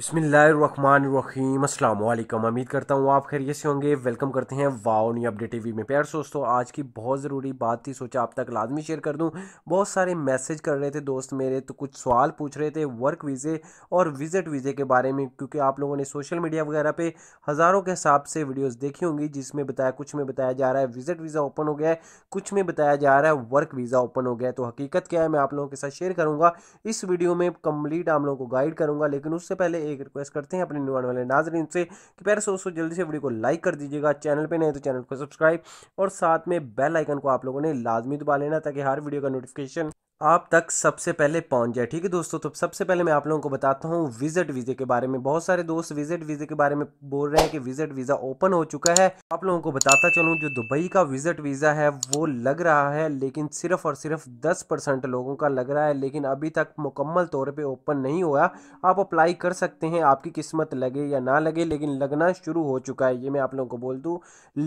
बिसमीम अल्लाम उम्मीद करता हूँ आप खैरियत से होंगे वेलकम करते हैं वाओ नी अपडेट टीवी में प्यार दोस्तों आज की बहुत ज़रूरी बात थी सोचा आप तक लाजमी शेयर कर दूँ बहुत सारे मैसेज कर रहे थे दोस्त मेरे तो कुछ सवाल पूछ रहे थे वर्क वीज़े और विज़िट वीज़े के बारे में क्योंकि आप लोगों ने सोशल मीडिया वगैरह पर हज़ारों के हिसाब से वीडियोज़ देखी होंगी जिसमें बताया कुछ में बताया जा रहा है विज़िट वीज़ा ओपन हो गया है कुछ में बताया जा रहा है वर्क वीज़ा ओपन हो गया है तो हकीकत क्या है मैं आप लोगों के साथ शेयर करूँगा इस वीडियो में कम्प्लीट आप लोगों को गाइड करूँगा लेकिन उससे पहले एक रिक्वेस्ट करते हैं अपने निवान वाले नाजरन से कि पैर दोस्तों जल्दी से वीडियो को लाइक कर दीजिएगा चैनल पर नहीं तो चैनल को सब्सक्राइब और साथ में बेल आइकन को आप लोगों ने लाजमी दबा लेना ताकि हर वीडियो का नोटिफिकेशन आप तक सबसे पहले पहुंच जाए ठीक है दोस्तों तो सबसे पहले मैं आप लोगों को बताता हूँ विजिट वीज़े के बारे में बहुत सारे दोस्त विजिट वीज़े के बारे में बोल रहे हैं कि विजिट वीज़ा ओपन हो चुका है आप लोगों को बताता चलूं जो दुबई का विजिट वीज़ा है वो लग रहा है लेकिन सिर्फ और सिर्फ दस परसेंट लोगों का लग रहा है लेकिन अभी तक मुकम्मल तौर पर ओपन नहीं हुआ आप अप्लाई कर सकते हैं आपकी किस्मत लगे या ना लगे लेकिन लगना शुरू हो चुका है ये मैं आप लोगों को बोल दूँ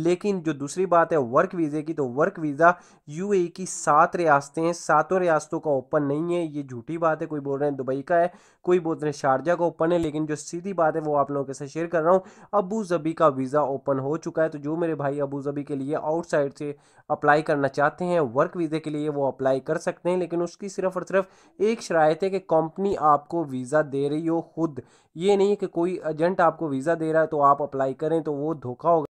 लेकिन जो दूसरी बात है वर्क वीज़े की तो वर्क वीज़ा यू की सात रियासतें हैं सातों रियासत रास्तों का ओपन नहीं है ये झूठी बात है कोई बोल रहे हैं दुबई का है कोई बोल रहे हैं शारजा का ओपन है लेकिन जो सीधी बात है वो आप लोगों के साथ शेयर कर रहा हूँ अबू जबी का वीज़ा ओपन हो चुका है तो जो मेरे भाई अबू जबी के लिए आउटसाइड से अप्लाई करना चाहते हैं वर्क वीज़े के लिए वो अप्लाई कर सकते हैं लेकिन उसकी सिर्फ और सिर्फ एक शरात है कि कंपनी आपको वीज़ा दे रही हो खुद ये नहीं है कि कोई एजेंट आपको वीज़ा दे रहा है तो आप अप्लाई करें तो वो धोखा होगा